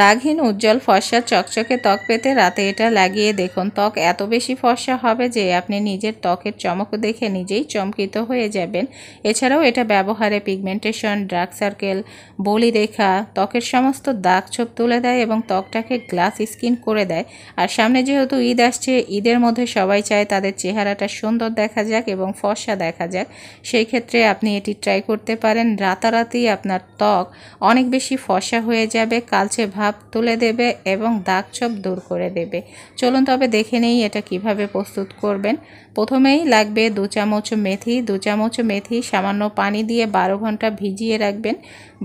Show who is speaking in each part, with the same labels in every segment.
Speaker 1: দাগহীন উজ্জ্বল ফর্সা চকচকে ত্বক পেতে রাতে এটা লাগিয়ে দেখুন ত্বক এত বেশি ফর্সা হবে যে আপনি নিজের ত্বকের চমক দেখে নিজেই চমকিত হয়ে যাবেন এছাড়াও এটা ব্যবহারে পিগমেন্টেশন ড্রাগ সার্কেল বলি রেখা ত্বকের সমস্ত দাগ ছোপ তুলে দেয় এবং ত্বকটাকে গ্লাস স্কিন করে দেয় আর সামনে যেহেতু ঈদ আসছে ঈদের মধ্যে সবাই চায় তাদের চেহারাটা সুন্দর দেখা যাক এবং ফর্সা দেখা যাক সেই ক্ষেত্রে আপনি এটি ট্রাই করতে পারেন রাতারাতি আপনার ত্বক অনেক বেশি ফর্সা হয়ে যাবে কালচে ভাব তুলে দেবে এবং দাগ ছোপ দূর করে দেবে চলুন তবে দেখে নেই এটা কিভাবে প্রস্তুত করবেন প্রথমেই লাগবে দু চামচ মেথি দু চামচ মেথি সামান্য পানি দিয়ে বারো ঘন্টা ভিজিয়ে রাখবেন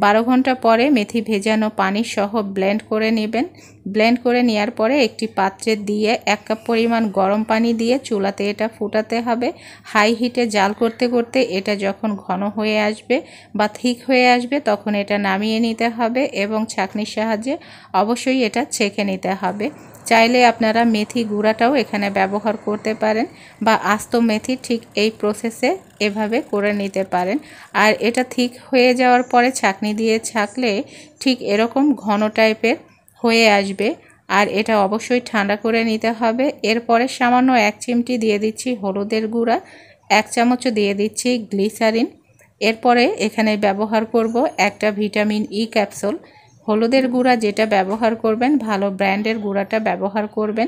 Speaker 1: বারো ঘন্টা পরে মেথি ভেজানো পানি সহ ব্লেন্ড করে নেবেন ব্লেন্ড করে নেওয়ার পরে একটি পাত্রে দিয়ে এক কাপ পরিমাণ গরম পানি দিয়ে চুলাতে এটা ফুটাতে হবে হাই হিটে জাল করতে করতে এটা যখন ঘন হয়ে আসবে বা ঠিক হয়ে আসবে তখন এটা নামিয়ে নিতে হবে এবং ছাঁকনির সাহায্যে অবশ্যই এটা ছেঁকে নিতে হবে চাইলে আপনারা মেথি গুঁড়াটাও এখানে ব্যবহার করতে পারেন বা আস্ত মেথি ঠিক এই প্রসেসে এভাবে করে নিতে পারেন আর এটা ঠিক হয়ে যাওয়ার পরে ছাকনি দিয়ে ছাকলে ঠিক এরকম ঘন টাইপের হয়ে আসবে আর এটা অবশ্যই ঠান্ডা করে নিতে হবে এরপরে সামান্য এক চিমটি দিয়ে দিচ্ছি হলুদের গুঁড়া এক চামচ দিয়ে দিচ্ছি গ্লিসারিন এরপরে এখানে ব্যবহার করব একটা ভিটামিন ই e ক্যাপসুল হলুদের গুঁড়া যেটা ব্যবহার করবেন ভালো ব্র্যান্ডের গুঁড়াটা ব্যবহার করবেন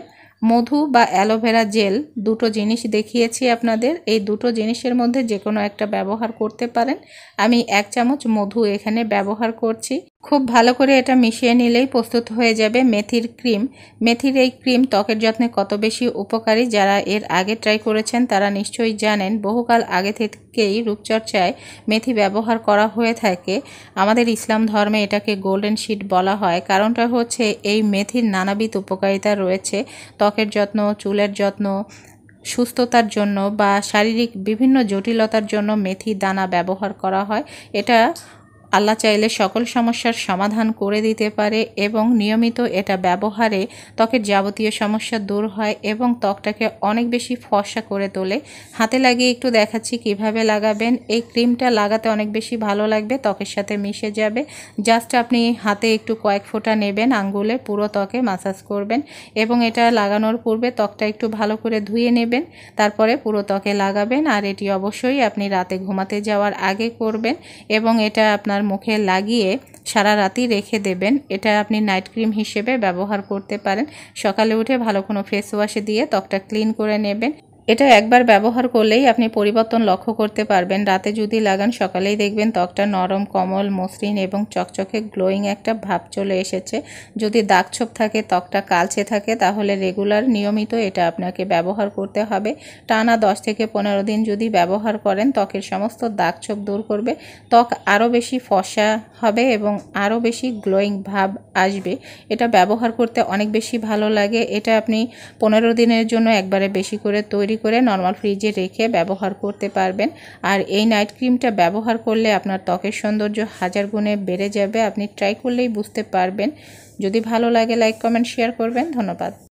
Speaker 1: মধু বা অ্যালোভেরা জেল দুটো জিনিস দেখিয়েছি আপনাদের এই দুটো জিনিসের মধ্যে যে কোনো একটা ব্যবহার করতে পারেন আমি এক চামচ মধু এখানে ব্যবহার করছি খুব ভালো করে এটা মিশিয়ে নিলেই প্রস্তুত হয়ে যাবে মেথির ক্রিম মেথির এই ক্রিম ত্বকের যত্নে কত বেশি উপকারী যারা এর আগে ট্রাই করেছেন তারা নিশ্চয়ই জানেন বহুকাল আগে থেকেই রূপচর্চায় মেথি ব্যবহার করা হয়ে থাকে আমাদের ইসলাম ধর্মে এটাকে গোল্ডেন শিট বলা হয় কারণটা হচ্ছে এই মেথির নানাবিধ উপকারিতা রয়েছে ত্বকের যত্ন চুলের যত্ন সুস্থতার জন্য বা শারীরিক বিভিন্ন জটিলতার জন্য মেথি দানা ব্যবহার করা হয় এটা আল্লাহ চাইলে সকল সমস্যার সমাধান করে দিতে পারে এবং নিয়মিত এটা ব্যবহারে ত্বকের যাবতীয় সমস্যা দূর হয় এবং ত্বকটাকে অনেক বেশি ফসা করে তোলে হাতে লাগিয়ে একটু দেখাচ্ছি কিভাবে লাগাবেন এই ক্রিমটা লাগাতে অনেক বেশি ভালো লাগবে ত্বকের সাথে মিশে যাবে জাস্ট আপনি হাতে একটু কয়েক ফোঁটা নেবেন আঙ্গুলে পুরো ত্বকে মাসাজ করবেন এবং এটা লাগানোর পূর্বে ত্বকটা একটু ভালো করে ধুয়ে নেবেন তারপরে পুরো ত্বকে লাগাবেন আর এটি অবশ্যই আপনি রাতে ঘুমাতে যাওয়ার আগে করবেন এবং এটা আপনার আপনার মুখে লাগিয়ে সারা রাতি রেখে দেবেন এটা আপনি নাইট ক্রিম হিসেবে ব্যবহার করতে পারেন সকালে উঠে ভালো কোনো ফেস ওয়াশে দিয়ে ত্বকটা ক্লিন করে নেবেন এটা একবার ব্যবহার করলেই আপনি পরিবর্তন লক্ষ্য করতে পারবেন রাতে যদি লাগান সকালেই দেখবেন ত্বকটা নরম কমল মসৃণ এবং চকচকে গ্লোয়িং একটা ভাব চলে এসেছে যদি দাগছোপ থাকে ত্বকটা কালচে থাকে তাহলে রেগুলার নিয়মিত এটা আপনাকে ব্যবহার করতে হবে টানা দশ থেকে পনেরো দিন যদি ব্যবহার করেন ত্বকের সমস্ত দাগছোপ দূর করবে ত্বক আরও বেশি ফসা হবে এবং আরও বেশি গ্লোয়িং ভাব আসবে এটা ব্যবহার করতে অনেক বেশি ভালো লাগে এটা আপনি পনেরো দিনের জন্য একবারে বেশি করে তৈরি করে নর্মাল ফ্রিজে রেখে ব্যবহার করতে পারবেন আর এই নাইট ক্রিমটা ব্যবহার করলে আপনার ত্বকের সৌন্দর্য হাজার গুণে বেড়ে যাবে আপনি ট্রাই করলেই বুঝতে পারবেন যদি ভালো লাগে লাইক কমেন্ট শেয়ার করবেন ধন্যবাদ